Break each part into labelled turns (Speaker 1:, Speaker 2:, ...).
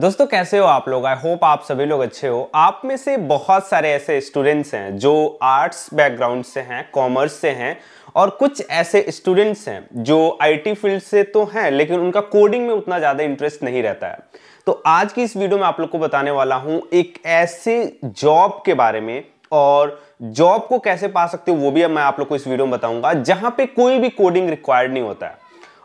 Speaker 1: दोस्तों कैसे हो आप लोग आई होप आप सभी लोग अच्छे हो आप में से बहुत सारे ऐसे स्टूडेंट्स हैं जो आर्ट्स बैकग्राउंड से हैं कॉमर्स से हैं और कुछ ऐसे स्टूडेंट्स हैं जो आईटी फील्ड से तो हैं लेकिन उनका कोडिंग में उतना ज़्यादा इंटरेस्ट नहीं रहता है तो आज की इस वीडियो में आप लोग को बताने वाला हूँ एक ऐसे जॉब के बारे में और जॉब को कैसे पा सकते हो वो भी मैं आप लोग को इस वीडियो में बताऊंगा जहां पे कोई भी कोडिंग रिक्वायर्ड नहीं होता है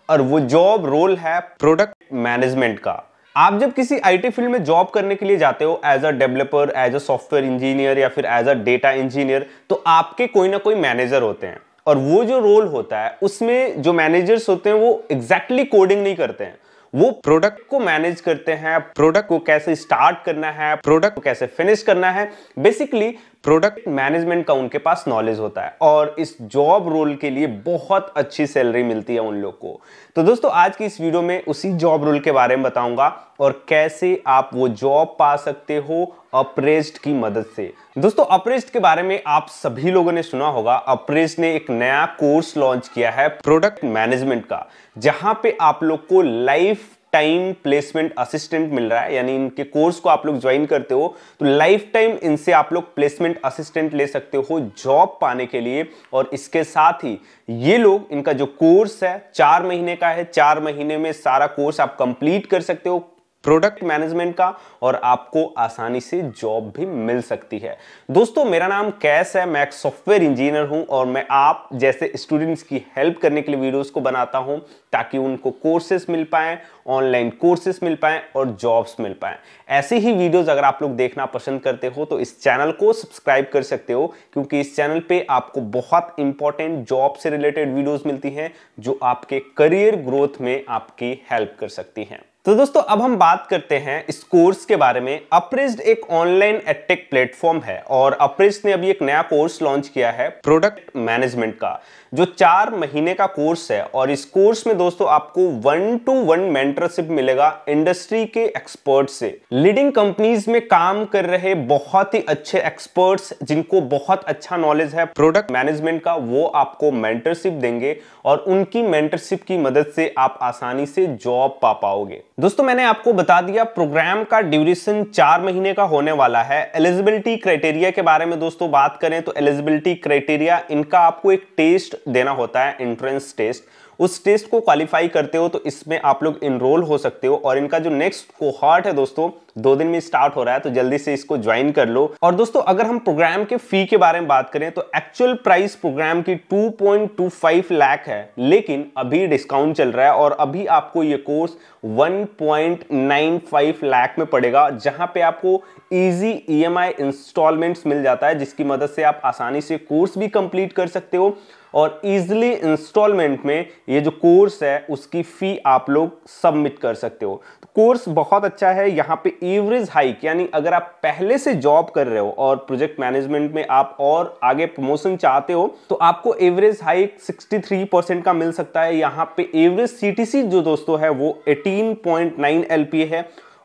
Speaker 1: और वो जॉब रोल है प्रोडक्ट मैनेजमेंट का आप जब किसी आईटी फील्ड में जॉब करने के लिए जाते हो as a developer as a software engineer या फिर एज अ डेटा इंजीनियर तो आपके कोई ना कोई मैनेजर होते हैं और वो जो रोल होता है उसमें जो मैनेजर्स होते हैं वो एग्जैक्टली exactly कोडिंग नहीं करते हैं वो प्रोडक्ट को मैनेज करते हैं प्रोडक्ट को कैसे स्टार्ट करना है प्रोडक्ट को कैसे फिनिश करना है बेसिकली प्रोडक्ट मैनेजमेंट का उनके पास नॉलेज होता है और इस जॉब रोल के लिए बहुत अच्छी सैलरी मिलती है उन लोग को तो दोस्तों आज की इस वीडियो में उसी जॉब रोल के बारे में बताऊंगा और कैसे आप वो जॉब पा सकते हो अप्रेस्ट की मदद से दोस्तों अप्रेस्ट के बारे में आप सभी लोगों ने सुना होगा अप्रेस्ट ने एक नया कोर्स लॉन्च किया है प्रोडक्ट मैनेजमेंट का जहां पे आप लोग को लाइफ टाइम प्लेसमेंट असिस्टेंट मिल रहा है यानी इनके कोर्स को आप लोग ज्वाइन करते हो तो लाइफ टाइम इनसे आप लोग प्लेसमेंट असिस्टेंट ले सकते हो जॉब पाने के लिए और इसके साथ ही ये लोग इनका जो कोर्स है चार महीने का है चार महीने में सारा कोर्स आप कंप्लीट कर सकते हो प्रोडक्ट मैनेजमेंट का और आपको आसानी से जॉब भी मिल सकती है दोस्तों मेरा नाम कैश है मैं एक सॉफ्टवेयर इंजीनियर हूं और मैं आप जैसे स्टूडेंट्स की हेल्प करने के लिए वीडियोस को बनाता हूं ताकि उनको कोर्सेज मिल पाए ऑनलाइन कोर्सेज मिल पाए और जॉब्स मिल पाए ऐसे ही वीडियोस अगर आप लोग देखना पसंद करते हो तो इस चैनल को सब्सक्राइब कर सकते हो क्योंकि इस चैनल पर आपको बहुत इंपॉर्टेंट जॉब से रिलेटेड वीडियोज मिलती हैं जो आपके करियर ग्रोथ में आपकी हेल्प कर सकती हैं तो दोस्तों अब हम बात करते हैं इस कोर्स के बारे में अप्रिज एक ऑनलाइन एटेक प्लेटफॉर्म है और अप्रिज ने अभी एक नया कोर्स लॉन्च किया है प्रोडक्ट मैनेजमेंट का जो चार महीने का कोर्स है और इस कोर्स में दोस्तों आपको वन टू वन मेंटरशिप मिलेगा इंडस्ट्री के एक्सपर्ट से लीडिंग कंपनीज में काम कर रहे बहुत ही अच्छे एक्सपर्ट्स जिनको बहुत अच्छा नॉलेज है प्रोडक्ट मैनेजमेंट का वो आपको मेंटरशिप देंगे और उनकी मेंटरशिप की मदद से आप आसानी से जॉब पा पाओगे दोस्तों मैंने आपको बता दिया प्रोग्राम का ड्यूरेशन चार महीने का होने वाला है एलिजिबिलिटी क्राइटेरिया के बारे में दोस्तों बात करें तो एलिजिबिलिटी क्राइटेरिया इनका आपको एक टेस्ट देना होता है एंट्रेंस टेस्ट उस टेस्ट को क्वालिफाई करते हो तो इसमें आप लोग इनरोल हो सकते हो और इनका जो नेक्स्ट कोहार्ट है दोस्तों दो दिन में स्टार्ट हो रहा है तो जल्दी से इसको ज्वाइन कर लो और दोस्तों अगर हम प्रोग्राम के फी के बारे में बात करें तो एक्चुअल प्राइस प्रोग्राम की 2.25 लाख है लेकिन अभी डिस्काउंट चल रहा है और अभी आपको ये कोर्स 1.95 लाख में पड़ेगा जहां पे आपको इजी ईएमआई इंस्टॉलमेंट्स मिल जाता है जिसकी मदद से आप आसानी से कोर्स भी कंप्लीट कर सकते हो और इजिली इंस्टॉलमेंट में ये जो कोर्स है उसकी फ़ी आप लोग सबमिट कर सकते हो तो कोर्स बहुत अच्छा है यहाँ पे एवरेज हाइक यानी अगर आप पहले से जॉब कर रहे हो और प्रोजेक्ट मैनेजमेंट में आप और आगे प्रमोशन चाहते हो तो आपको एवरेज हाइक 63 परसेंट का मिल सकता है यहाँ पे एवरेज सी जो दोस्तों है वो 18.9 पॉइंट है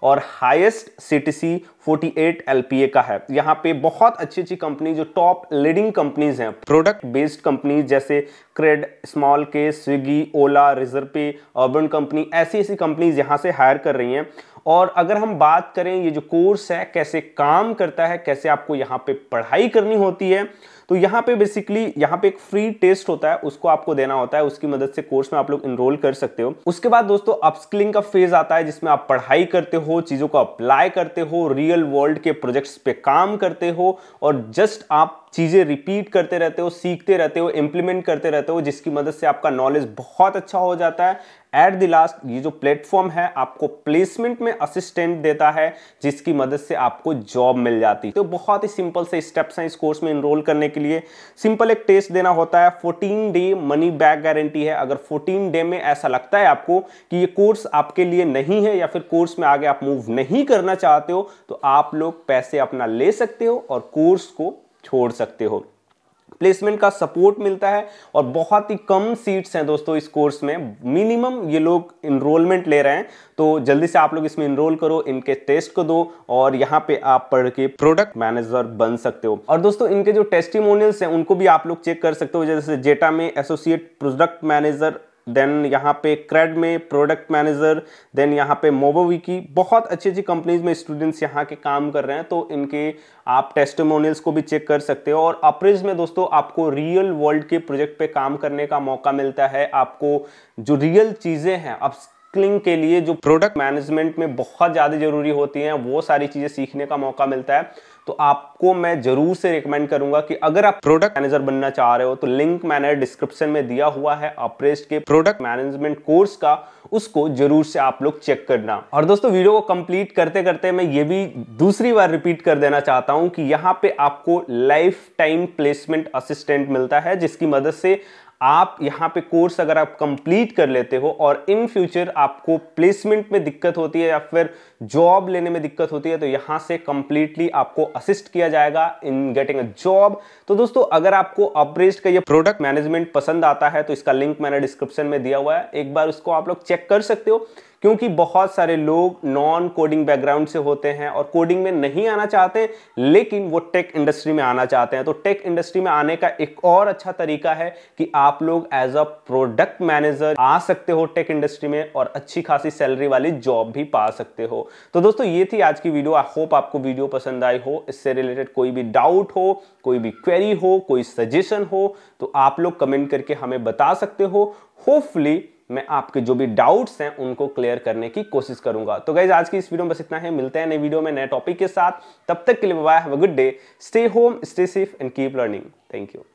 Speaker 1: और हाईएस्ट सीटीसी 48 एलपीए का है यहाँ पे बहुत अच्छी अच्छी कंपनी जो टॉप लीडिंग कंपनीज हैं प्रोडक्ट बेस्ड कंपनीज जैसे CRED smallcase Swiggy Ola Razorpay Urban Company ऐसी ऐसी कंपनीज यहाँ से हायर कर रही हैं और अगर हम बात करें ये जो कोर्स है कैसे काम करता है कैसे आपको यहाँ पे पढ़ाई करनी होती है तो यहाँ पे बेसिकली यहाँ पे एक फ्री टेस्ट होता है उसको आपको देना होता है उसकी मदद से कोर्स में आप लोग इनरोल कर सकते हो उसके बाद दोस्तों अपस्किलिंग का फेज आता है जिसमें आप पढ़ाई करते हो चीज़ों को अप्लाई करते हो रियल वर्ल्ड के प्रोजेक्ट्स पे काम करते हो और जस्ट आप चीज़ें रिपीट करते रहते हो सीखते रहते हो इम्प्लीमेंट करते रहते हो जिसकी मदद से आपका नॉलेज बहुत अच्छा हो जाता है एट द लास्ट ये जो प्लेटफॉर्म है आपको प्लेसमेंट में असिस्टेंट देता है जिसकी मदद से आपको जॉब मिल जाती है तो बहुत ही सिंपल से स्टेप्स हैं इस कोर्स में इनरोल करने के लिए सिंपल एक टेस्ट देना होता है 14 डे मनी बैक गारंटी है अगर 14 डे में ऐसा लगता है आपको कि ये कोर्स आपके लिए नहीं है या फिर कोर्स में आगे आप मूव नहीं करना चाहते हो तो आप लोग पैसे अपना ले सकते हो और कोर्स को छोड़ सकते हो प्लेसमेंट का सपोर्ट मिलता है और बहुत ही कम सीट्स हैं दोस्तों इस कोर्स में मिनिमम ये लोग इनरोलमेंट ले रहे हैं तो जल्दी से आप लोग इसमें इनरोल करो इनके टेस्ट को दो और यहाँ पे आप पढ़ के प्रोडक्ट मैनेजर बन सकते हो और दोस्तों इनके जो टेस्टिमोनियल्स हैं उनको भी आप लोग चेक कर सकते हो जैसे जेटा में एसोसिएट प्रोडक्ट मैनेजर देन यहाँ पे क्रेड में प्रोडक्ट मैनेजर देन यहाँ पे मोबोवी की बहुत अच्छी अच्छी कंपनीज में स्टूडेंट्स यहाँ के काम कर रहे हैं तो इनके आप टेस्टमोनियल्स को भी चेक कर सकते हो और अप्रेज में दोस्तों आपको रियल वर्ल्ड के प्रोजेक्ट पे काम करने का मौका मिलता है आपको जो रियल चीज़ें हैं अब के लिए जो प्रोडक्ट मैनेजमेंट में बहुत ज़्यादा जरूरी होती हैं वो सारी चीज़ें सीखने का मौका मिलता है तो आपको मैं जरूर से रिकमेंड करूंगा कि अगर आप प्रोडक्ट मैनेजर बनना चाह रहे हो तो लिंक मैंने डिस्क्रिप्शन में दिया हुआ है अप्रेस्ट के प्रोडक्ट मैनेजमेंट कोर्स का उसको जरूर से आप लोग चेक करना और दोस्तों वीडियो को कंप्लीट करते करते मैं ये भी दूसरी बार रिपीट कर देना चाहता हूं कि यहां पे आपको लाइफ टाइम प्लेसमेंट असिस्टेंट मिलता है जिसकी मदद से आप यहाँ पे कोर्स अगर आप कंप्लीट कर लेते हो और इन फ्यूचर आपको प्लेसमेंट में दिक्कत होती है या फिर जॉब लेने में दिक्कत होती है तो यहाँ से कंप्लीटली आपको असिस्ट किया जाएगा इन गेटिंग अ जॉब तो दोस्तों अगर आपको अपरेस्ट का ये प्रोडक्ट मैनेजमेंट पसंद आता है तो इसका लिंक मैंने डिस्क्रिप्शन में दिया हुआ है एक बार उसको आप लोग चेक कर सकते हो क्योंकि बहुत सारे लोग नॉन कोडिंग बैकग्राउंड से होते हैं और कोडिंग में नहीं आना चाहते लेकिन वो टेक इंडस्ट्री में आना चाहते हैं तो टेक इंडस्ट्री में आने का एक और अच्छा तरीका है कि आप लोग एज अ प्रोडक्ट मैनेजर आ सकते हो टेक इंडस्ट्री में और अच्छी खासी सैलरी वाली जॉब भी पा सकते हो तो दोस्तों ये थी आज की वीडियो आई होप आपको वीडियो पसंद आई हो इससे रिलेटेड कोई भी डाउट हो कोई भी क्वेरी हो कोई सजेशन हो तो आप लोग कमेंट करके हमें बता सकते हो होपफुली मैं आपके जो भी डाउट्स हैं उनको क्लियर करने की कोशिश करूंगा तो गाइज आज की इस वीडियो में बस इतना है मिलते हैं नई वीडियो में नए टॉपिक के साथ तब तक के लिए bye have a good day stay home stay safe and keep learning thank you